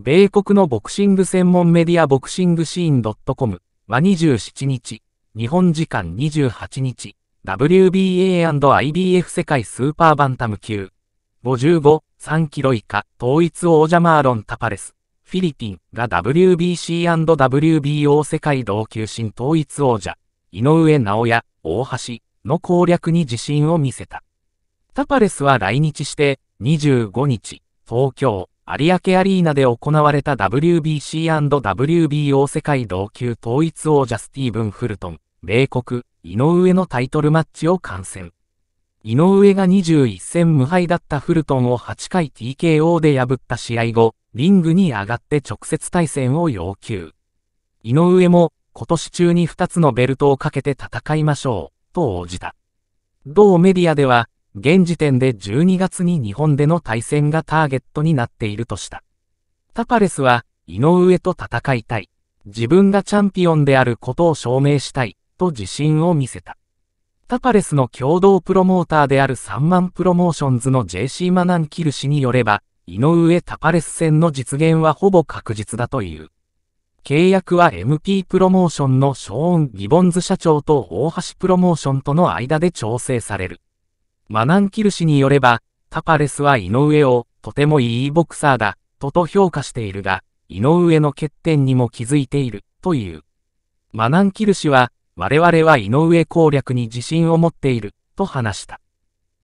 米国のボクシング専門メディアボクシングシーン .com は27日、日本時間28日、WBA&IBF 世界スーパーバンタム級、55、3キロ以下、統一王者マーロン・タパレス、フィリピンが WBC&WBO 世界同級新統一王者、井上直也、大橋の攻略に自信を見せた。タパレスは来日して、25日、東京、有明アリーナで行われた WBC&WBO 世界同級統一王者スティーブン・フルトン、米国、井上のタイトルマッチを観戦。井上が21戦無敗だったフルトンを8回 TKO で破った試合後、リングに上がって直接対戦を要求。井上も、今年中に2つのベルトをかけて戦いましょう、と応じた。同メディアでは、現時点で12月に日本での対戦がターゲットになっているとした。タパレスは、井上と戦いたい。自分がチャンピオンであることを証明したい、と自信を見せた。タパレスの共同プロモーターである3万プロモーションズの JC マナンキル氏によれば、井上タパレス戦の実現はほぼ確実だという。契約は MP プロモーションのショーン・ギボンズ社長と大橋プロモーションとの間で調整される。マナンキル氏によれば、タパレスは井上を、とてもいいボクサーだ、とと評価しているが、井上の欠点にも気づいている、という。マナンキル氏は、我々は井上攻略に自信を持っている、と話した。